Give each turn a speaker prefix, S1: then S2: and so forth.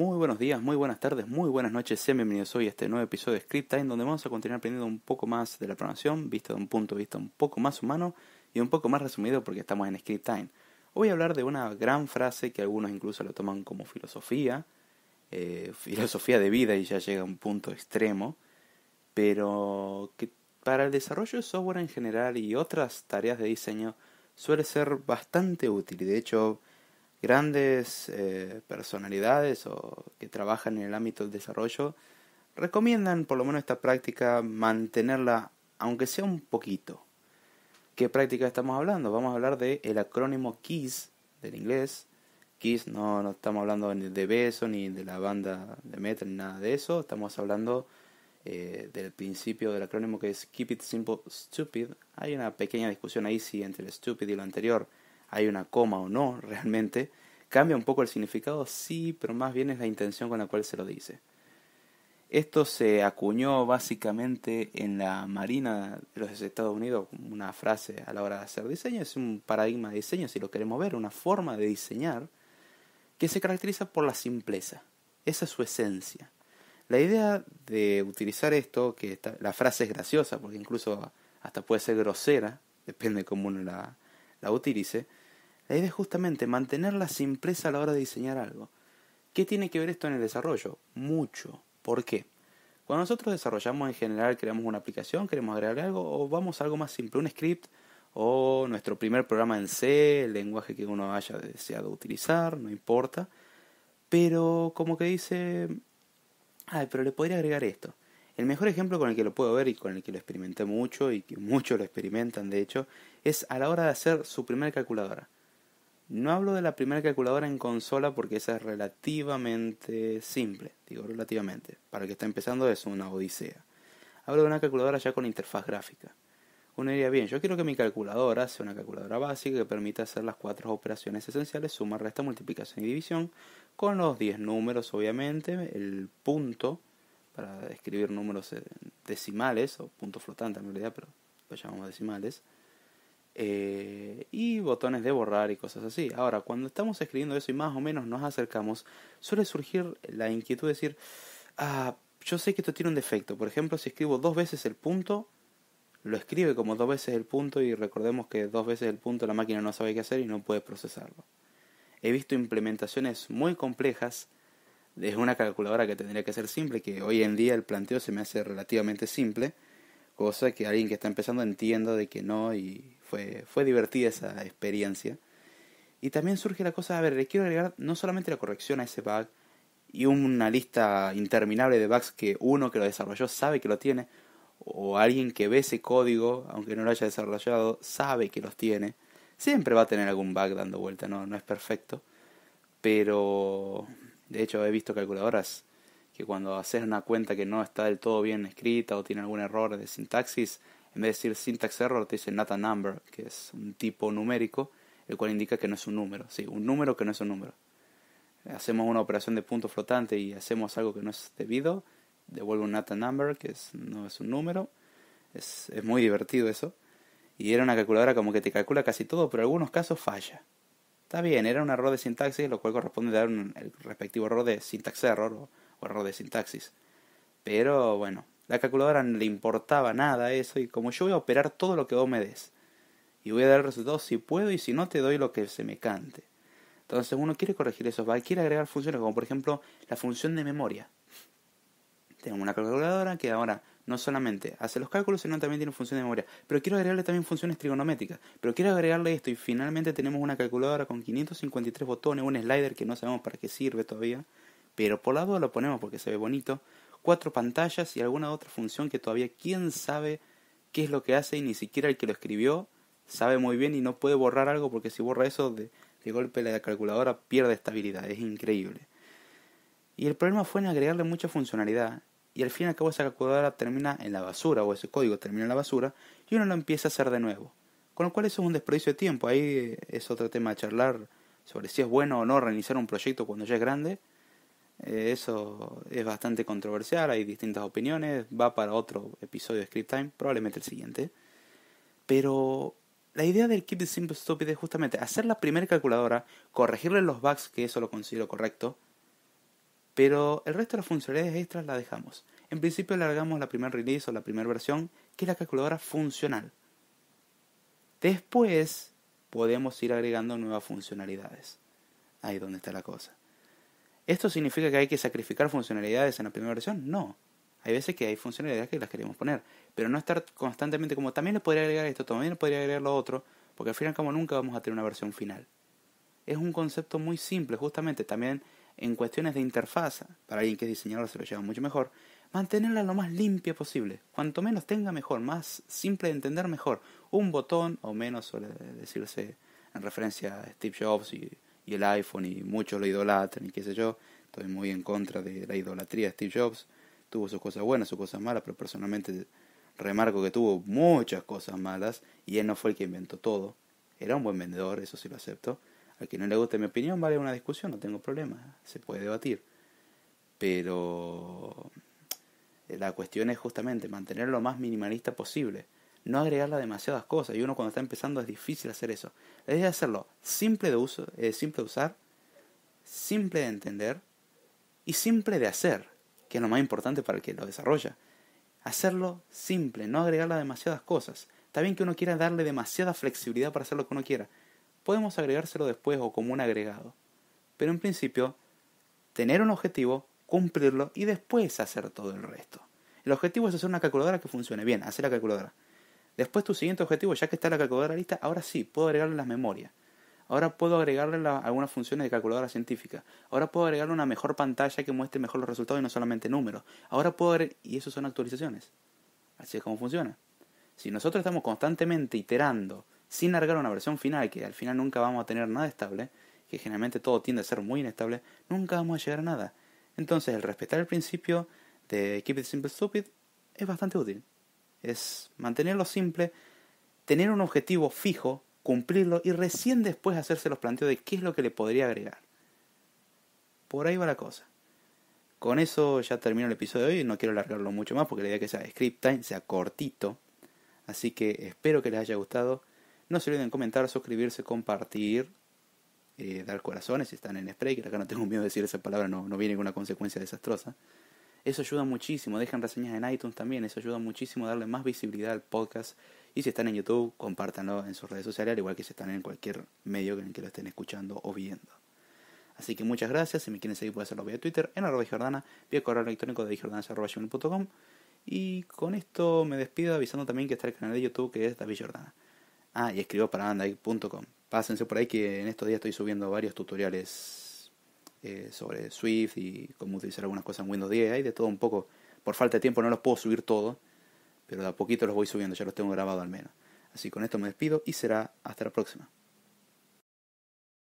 S1: Muy buenos días, muy buenas tardes, muy buenas noches, sean bienvenidos hoy a este nuevo episodio de Script Time donde vamos a continuar aprendiendo un poco más de la programación, visto de un punto de vista un poco más humano y un poco más resumido porque estamos en Script Time. Voy a hablar de una gran frase que algunos incluso lo toman como filosofía, eh, filosofía de vida y ya llega a un punto extremo, pero que para el desarrollo de software en general y otras tareas de diseño suele ser bastante útil y de hecho grandes eh, personalidades o que trabajan en el ámbito del desarrollo recomiendan por lo menos esta práctica mantenerla aunque sea un poquito. ¿Qué práctica estamos hablando? Vamos a hablar del el acrónimo KISS del inglés. KISS no, no estamos hablando ni de beso ni de la banda de metal ni nada de eso. Estamos hablando eh, del principio del acrónimo que es Keep It Simple Stupid. Hay una pequeña discusión ahí sí entre el stupid y lo anterior hay una coma o no realmente, cambia un poco el significado, sí, pero más bien es la intención con la cual se lo dice. Esto se acuñó básicamente en la Marina de los Estados Unidos, una frase a la hora de hacer diseño, es un paradigma de diseño, si lo queremos ver, una forma de diseñar que se caracteriza por la simpleza. Esa es su esencia. La idea de utilizar esto, que la frase es graciosa, porque incluso hasta puede ser grosera, depende cómo uno la, la utilice, la idea es justamente mantener la simpleza a la hora de diseñar algo. ¿Qué tiene que ver esto en el desarrollo? Mucho. ¿Por qué? Cuando nosotros desarrollamos en general, creamos una aplicación, queremos agregar algo o vamos a algo más simple, un script o nuestro primer programa en C, el lenguaje que uno haya deseado utilizar, no importa. Pero como que dice, ay, pero le podría agregar esto. El mejor ejemplo con el que lo puedo ver y con el que lo experimenté mucho y que muchos lo experimentan de hecho, es a la hora de hacer su primera calculadora. No hablo de la primera calculadora en consola porque esa es relativamente simple, digo relativamente, para el que está empezando es una odisea. Hablo de una calculadora ya con interfaz gráfica. Una idea bien, yo quiero que mi calculadora sea una calculadora básica que permita hacer las cuatro operaciones esenciales, suma, resta, multiplicación y división, con los 10 números obviamente, el punto, para escribir números eh, decimales, o punto flotante en realidad, pero lo llamamos decimales, eh, y botones de borrar y cosas así. Ahora, cuando estamos escribiendo eso y más o menos nos acercamos, suele surgir la inquietud de decir, ah, yo sé que esto tiene un defecto. Por ejemplo, si escribo dos veces el punto, lo escribe como dos veces el punto y recordemos que dos veces el punto la máquina no sabe qué hacer y no puede procesarlo. He visto implementaciones muy complejas de una calculadora que tendría que ser simple, que hoy en día el planteo se me hace relativamente simple, cosa que alguien que está empezando entienda de que no y fue, fue divertida esa experiencia. Y también surge la cosa, a ver, le quiero agregar no solamente la corrección a ese bug y una lista interminable de bugs que uno que lo desarrolló sabe que lo tiene, o alguien que ve ese código, aunque no lo haya desarrollado, sabe que los tiene. Siempre va a tener algún bug dando vuelta, no, no es perfecto. Pero, de hecho, he visto calculadoras que cuando haces una cuenta que no está del todo bien escrita o tiene algún error de sintaxis, en vez de decir syntax error, te dice not number, que es un tipo numérico, el cual indica que no es un número. Sí, un número que no es un número. Hacemos una operación de punto flotante y hacemos algo que no es debido, devuelve un not number, que es, no es un número. Es, muy divertido eso. Y era una calculadora como que te calcula casi todo, pero en algunos casos falla. Está bien, era un error de sintaxis, lo cual corresponde dar el respectivo error de syntax error o error de sintaxis. Pero bueno, la calculadora no le importaba nada eso y como yo voy a operar todo lo que vos me des. Y voy a dar el resultado si puedo y si no te doy lo que se me cante. Entonces uno quiere corregir eso. quiere agregar funciones como por ejemplo la función de memoria. Tenemos una calculadora que ahora no solamente hace los cálculos, sino también tiene función de memoria. Pero quiero agregarle también funciones trigonométricas. Pero quiero agregarle esto y finalmente tenemos una calculadora con 553 botones, un slider que no sabemos para qué sirve todavía. Pero por la lo ponemos porque se ve bonito cuatro pantallas y alguna otra función que todavía quién sabe qué es lo que hace y ni siquiera el que lo escribió sabe muy bien y no puede borrar algo porque si borra eso de, golpe la calculadora pierde estabilidad, es increíble. Y el problema fue en agregarle mucha funcionalidad y al fin y al cabo esa calculadora termina en la basura o ese código termina en la basura y uno lo empieza a hacer de nuevo. Con lo cual eso es un desperdicio de tiempo, ahí es otro tema de charlar sobre si es bueno o no reiniciar un proyecto cuando ya es grande eh, eso es bastante controversial, hay distintas opiniones, va para otro episodio de Script Time, probablemente el siguiente. Pero la idea del Keep It Simple Stupid es justamente hacer la primera calculadora, corregirle los bugs, que eso lo considero correcto, pero el resto de las funcionalidades extras la dejamos. En principio largamos la primera release o la primera versión, que es la calculadora funcional. Después podemos ir agregando nuevas funcionalidades. Ahí donde está la cosa. ¿Esto significa que hay que sacrificar funcionalidades en la primera versión? No. Hay veces que hay funcionalidades que las queremos poner, pero no estar constantemente como también le podría agregar esto, también le podría agregar lo otro, porque al final como nunca vamos a tener una versión final. Es un concepto muy simple, justamente también en cuestiones de interfaz, para alguien que es diseñador se lo lleva mucho mejor, mantenerla lo más limpia posible. Cuanto menos tenga, mejor, más simple de entender, mejor. Un botón o menos suele decirse en referencia a Steve Jobs y el iPhone y muchos lo idolatran y qué sé yo. Estoy muy en contra de la idolatría de Steve Jobs. Tuvo sus cosas buenas, sus cosas malas, pero personalmente remarco que tuvo muchas cosas malas y él no fue el que inventó todo. Era un buen vendedor, eso sí lo acepto. a quien no le guste mi opinión, vale una discusión, no tengo problema, se puede debatir. Pero la cuestión es justamente mantener lo más minimalista posible no agregarle demasiadas cosas. Y uno cuando está empezando es difícil hacer eso. La es hacerlo simple de, uso, eh, simple de usar, simple de entender y simple de hacer, que es lo más importante para el que lo desarrolla. Hacerlo simple, no agregarle demasiadas cosas. Está bien que uno quiera darle demasiada flexibilidad para hacer lo que uno quiera. Podemos agregárselo después o como un agregado. Pero en principio, tener un objetivo, cumplirlo y después hacer todo el resto. El objetivo es hacer una calculadora que funcione bien, hacer la calculadora. Después tu siguiente objetivo, ya que está la calculadora lista, ahora sí, puedo agregarle las memorias. Ahora puedo agregarle algunas funciones de calculadora científica. Ahora puedo agregarle una mejor pantalla que muestre mejor los resultados y no solamente números. Ahora puedo agregar, y eso son actualizaciones. Así es como funciona. Si nosotros estamos constantemente iterando sin largar una versión final, que al final nunca vamos a tener nada estable, que generalmente todo tiende a ser muy inestable, nunca vamos a llegar a nada. Entonces, el respetar el principio de Keep It Simple Stupid es bastante útil es mantenerlo simple, tener un objetivo fijo, cumplirlo y recién después hacerse los planteos de qué es lo que le podría agregar. Por ahí va la cosa. Con eso ya termino el episodio de hoy, no quiero alargarlo mucho más porque la idea es que sea script time, sea cortito. Así que espero que les haya gustado. No se olviden comentar, suscribirse, compartir, eh, dar corazones si están en spray, que Acá no tengo miedo de decir esa palabra, no, no viene una consecuencia desastrosa. Eso ayuda muchísimo. Dejen reseñas en iTunes también. Eso ayuda muchísimo a darle más visibilidad al podcast. Y si están en YouTube, compártanlo en sus redes sociales, al igual que si están en cualquier medio en el que lo estén escuchando o viendo. Así que muchas gracias. Si me quieren seguir, pueden hacerlo vía Twitter, en arroba Jordana, vía correo electrónico de jordana.com. Y con esto me despido avisando también que está el canal de YouTube que es David Jordana. Ah, y escribo para andai.com. Pásense por ahí que en estos días estoy subiendo varios tutoriales eh, sobre Swift y cómo utilizar algunas cosas en Windows 10. Hay de todo un poco. Por falta de tiempo no los puedo subir todos, pero de a poquito los voy subiendo, ya los tengo grabados al menos. Así con esto me despido y será hasta la próxima.